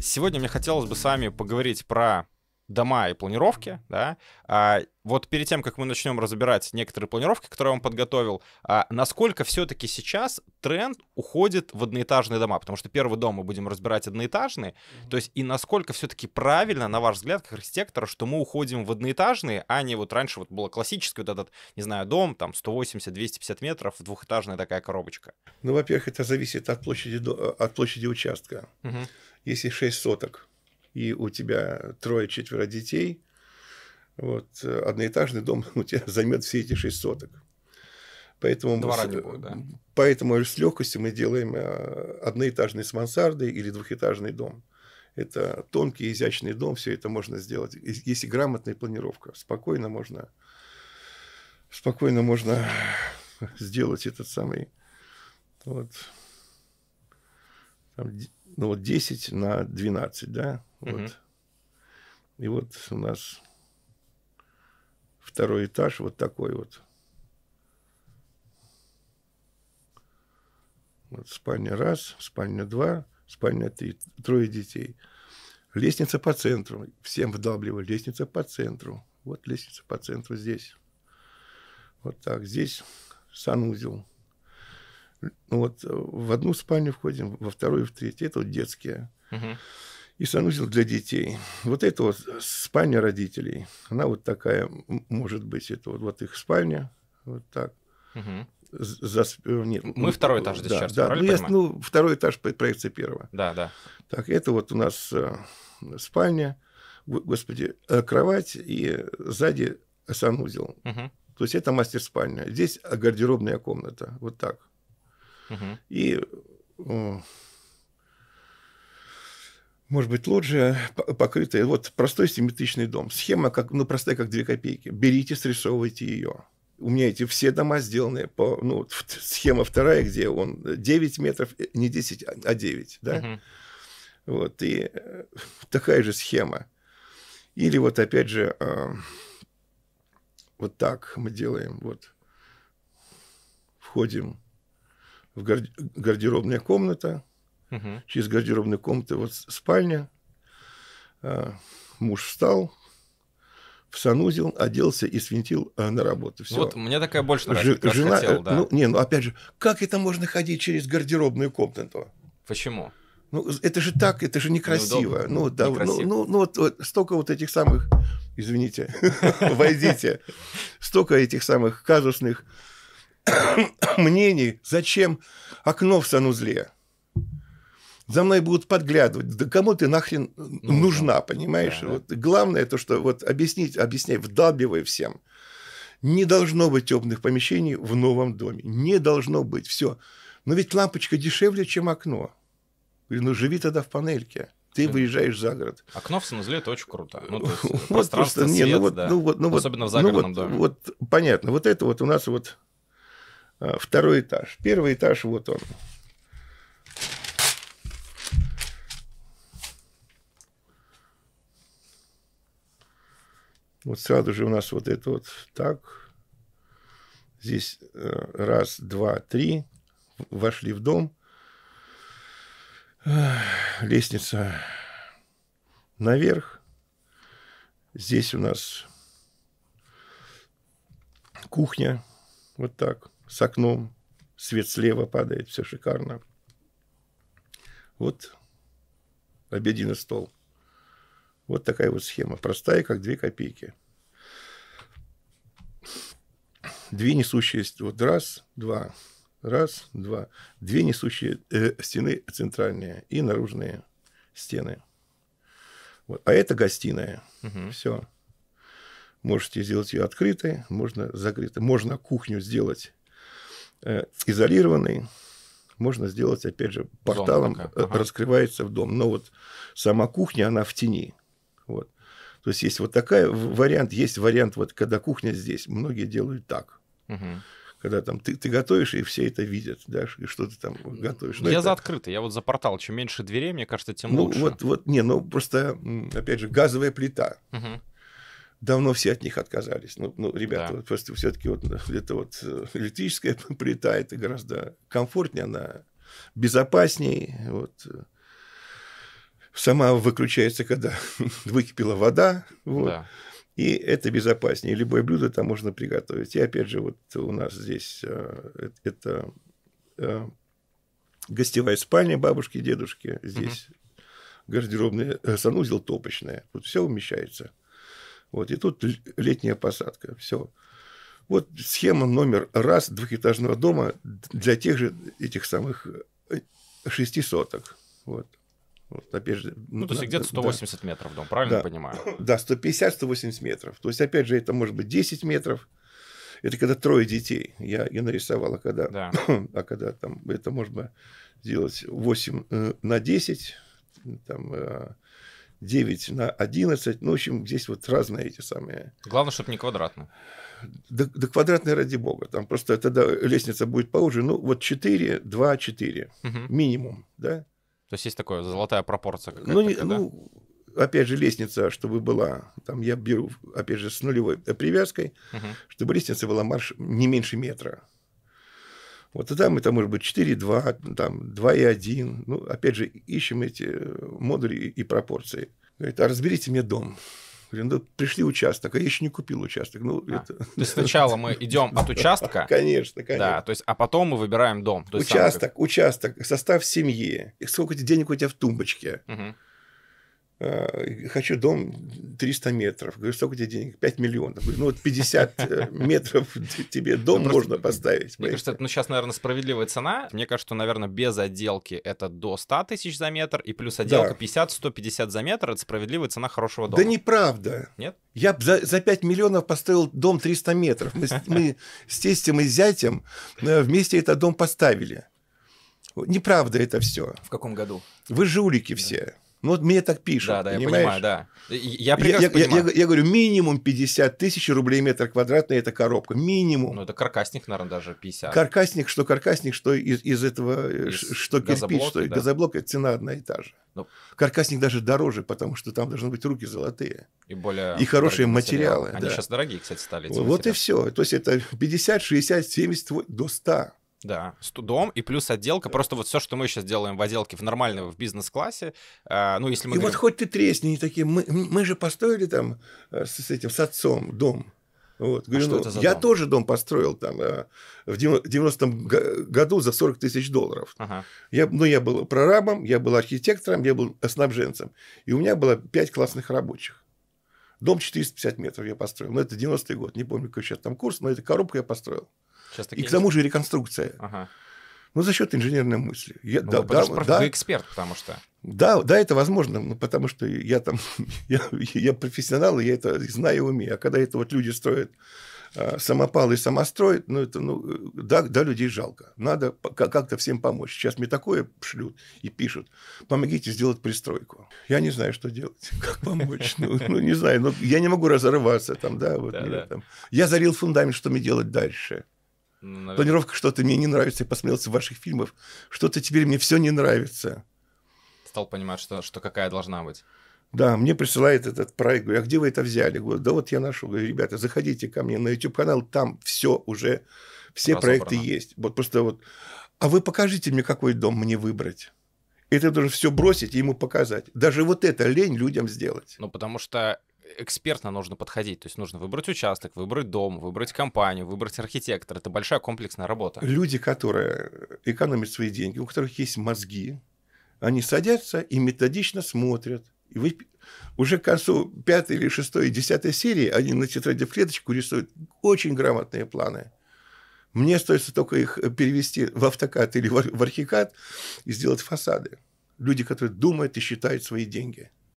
Сегодня мне хотелось бы с вами поговорить про дома и планировки, да. А, вот перед тем, как мы начнем разбирать некоторые планировки, которые я вам подготовил, а, насколько все-таки сейчас тренд уходит в одноэтажные дома, потому что первый дом мы будем разбирать одноэтажные, то есть и насколько все-таки правильно, на ваш взгляд, как архитектора, что мы уходим в одноэтажные, а не вот раньше вот было классический вот этот, не знаю, дом, там 180-250 метров, двухэтажная такая коробочка. Ну, во-первых, это зависит от площади, э, от площади участка. mm если 6 соток, и у тебя трое-четверо детей, вот, одноэтажный дом у тебя займет все эти 6 соток. Поэтому, Двора с, будет, да. поэтому с легкостью мы делаем э, одноэтажный с мансардой или двухэтажный дом. Это тонкий, изящный дом, все это можно сделать. Если грамотная планировка, спокойно можно, спокойно можно сделать этот самый вот, там, ну, вот 10 на 12, да? Вот. И вот у нас второй этаж вот такой вот. Вот спальня раз, спальня два, спальня три, трое детей. Лестница по центру. Всем вдалбливали. Лестница по центру. Вот лестница по центру здесь. Вот так. Здесь санузел. Ну, вот э, в одну спальню входим, во вторую, в третью. Это вот детские. Угу. И санузел для детей. Вот это вот спальня родителей. Она вот такая, может быть, это вот, вот их спальня. Вот так. Угу. За, э, нет, Мы ну, второй этаж здесь да, сейчас, да, ну, я, ну, второй этаж проекции первого. Да, да. Так, это вот у нас э, спальня, господи, кровать и сзади санузел. Угу. То есть это мастер-спальня. Здесь гардеробная комната. Вот так. И, может быть, лоджия покрытая. Вот простой симметричный дом. Схема как, ну, простая, как две копейки. Берите, срисовывайте ее. У меня эти все дома сделаны по... Ну, схема вторая, где он 9 э, метров, э, не 10, а 9, а да? Угу. Вот, и э, такая же схема. Или вот опять же, а, вот так мы делаем, вот, входим в гард... гардеробная комната, угу. через гардеробную комнату вот спальня. А, муж встал, в санузел, оделся и свинтил а, на работу. Всё. Вот, мне такая больше нравится. жена, хотел, э, да. ну, не, ну опять же, как это можно ходить через гардеробную комнату? Почему? Ну, это же так, это же некрасиво. Ну, да, ну, некрасиво. ну, ну, ну вот, вот столько вот этих самых, извините, войдите, столько этих самых казусных мнений, зачем окно в санузле. За мной будут подглядывать. Да кому ты нахрен ну, нужна, понимаешь? Да, да. Вот главное то, что вот объяснить, объяснять, вдалбивай всем. Не должно быть темных помещений в новом доме. Не должно быть. Все. Но ведь лампочка дешевле, чем окно. ну живи тогда в панельке. Ты выезжаешь за город. Окно в санузле это очень круто. Ну, вот просто, не, ну, вот, да. ну, вот, ну, Особенно вот, в загородном ну, вот, доме. Вот понятно. Вот это вот у нас вот а, второй этаж. Первый этаж вот он. Вот сразу же у нас вот это вот так. Здесь э, раз, два, три. Вошли в дом. Лестница наверх. Здесь у нас кухня. Вот так с окном, свет слева падает, все шикарно. Вот обеденный стол. Вот такая вот схема. Простая, как две копейки. Две несущие... Вот раз, два, раз, два. Две несущие э, стены центральные и наружные стены. Вот. А это гостиная. Угу. Все. Можете сделать ее открытой, можно закрытой. Можно кухню сделать Э, изолированный, можно сделать, опять же, порталом э, ага. раскрывается в дом. Но вот сама кухня, она в тени. Вот. То есть есть вот такой вариант, есть вариант, вот когда кухня здесь, многие делают так. Угу. Когда там ты, ты готовишь, и все это видят, да, и что ты там готовишь. Но я это... за открытый, я вот за портал. Чем меньше дверей, мне кажется, тем ну, лучше. Вот, вот, не, ну просто, опять же, газовая плита. Угу давно все от них отказались. Ну, ну ребята, да. вот просто все-таки вот ну, это вот э, электрическая плита, это гораздо комфортнее, она безопасней. Вот. Сама выключается, когда выкипела вода. Вот. Да. И это безопаснее. Любое блюдо там можно приготовить. И опять же, вот у нас здесь э, это э, гостевая спальня бабушки и дедушки. Здесь угу. гардеробный санузел топочная. вот все умещается. Вот, и тут летняя посадка. Все. Вот схема номер раз двухэтажного дома для тех же этих самых э, шести соток. Вот. Вот, опять же, ну, то есть где-то 180 да. метров дом, правильно да. понимаю? Да, 150-180 метров. То есть, опять же, это может быть 10 метров. Это когда трое детей. Я, я нарисовал, а когда, да. а когда там, это можно сделать 8 э, на 10, там, э, 9 на 11. Ну, в общем, здесь вот разные эти самые. Главное, чтобы не квадратно. Да, да квадратный ради бога. Там просто тогда лестница будет поуже. Ну, вот 4, 2, 4. Угу. Минимум, да? То есть есть такая золотая пропорция какая-то? Ну, не, ну, опять же, лестница, чтобы была, там я беру, опять же, с нулевой привязкой, угу. чтобы лестница была марш не меньше метра. Вот и там это может быть 4,2, там 2,1. Ну, опять же, ищем эти э, модули и пропорции. Говорит, а разберите мне дом. Говорю, ну, пришли участок, а я еще не купил участок. Ну, а, это... То есть сначала мы идем от участка. Конечно, конечно. Да, то есть, а потом мы выбираем дом. Участок, участок, состав семьи, сколько денег у тебя в тумбочке. Угу. Э, хочу дом 300 метров. Говорю, сколько тебе денег? 5 миллионов. Говорю, ну вот 50 э, метров тебе дом ну, можно поставить. Мне кажется, это, ну, сейчас, наверное, справедливая цена. Мне кажется, что, наверное, без отделки это до 100 тысяч за метр, и плюс отделка да. 50-150 за метр, это справедливая цена хорошего дома. Да неправда. Нет? Я за, за 5 миллионов построил дом 300 метров. Мы, мы с тестем и зятем э, вместе этот дом поставили. Неправда это все. В каком году? Вы жулики все. Ну, вот мне так пишут, Да, да, понимаешь? я понимаю, да. Я прекрасно я, понимаю. Я, я, я говорю, минимум 50 тысяч рублей метр квадратный это коробка, минимум. Ну, это каркасник, наверное, даже 50. Каркасник, что каркасник, что из, из этого, э, из что кирпич, что да. газоблок, это цена одна и та же. Ну, каркасник даже дороже, потому что там должны быть руки золотые. И более... И хорошие материалы. материалы. Они да. сейчас дорогие, кстати, стали. вот материалы. и все. То есть это 50, 60, 70, до 100. Да, с и плюс отделка. Просто вот все, что мы сейчас делаем в отделке в нормальном, в бизнес-классе, э, ну, если мы... И говорим... вот хоть ты тресни, такие, мы, мы же построили там э, с, с этим, с отцом дом. Вот. Говорю, а ну, я дом? тоже дом построил там э, в 90 году за 40 тысяч долларов. Ага. Я, ну, я был прорабом, я был архитектором, я был снабженцем. И у меня было пять классных рабочих. Дом 450 метров я построил. Но ну, это 90-й год. Не помню, какой сейчас там курс, но эту коробку я построил. Сейчас и к тому же реконструкция. Ага. Ну, за счет инженерной мысли. Я, ну, да, да, да, вы эксперт, потому что. Да, да, это возможно, но ну, потому что я там, я, я профессионал, и я это знаю и умею. А когда это вот люди строят Э, самопал и самострой, ну, это, ну, э, да, да, людей жалко. Надо как-то всем помочь. Сейчас мне такое шлют и пишут, помогите сделать пристройку. Я не знаю, что делать, как помочь. Ну, ну не знаю, ну, я не могу разорваться там, да, вот. Да, или, да. Там. Я зарил фундамент, что мне делать дальше. Ну, Планировка что-то мне не нравится, я посмотрелся в ваших фильмах, что-то теперь мне все не нравится. Стал понимать, что, что какая должна быть. Да, мне присылает этот проект. Говорю, а где вы это взяли? Говорю, да вот я нашел. Говорю, ребята, заходите ко мне на YouTube-канал, там все уже, все Разобрано. проекты есть. Вот просто вот. А вы покажите мне, какой дом мне выбрать. И ты должен все бросить и ему показать. Даже вот это лень людям сделать. Ну, потому что экспертно нужно подходить. То есть нужно выбрать участок, выбрать дом, выбрать компанию, выбрать архитектор. Это большая комплексная работа. Люди, которые экономят свои деньги, у которых есть мозги, они садятся и методично смотрят – и вы уже к концу пятой или шестой, десятой серии они на тетради в клеточку рисуют очень грамотные планы. Мне остается только их э, перевести в автокат или в архикат и сделать фасады. Люди, которые думают и считают свои деньги –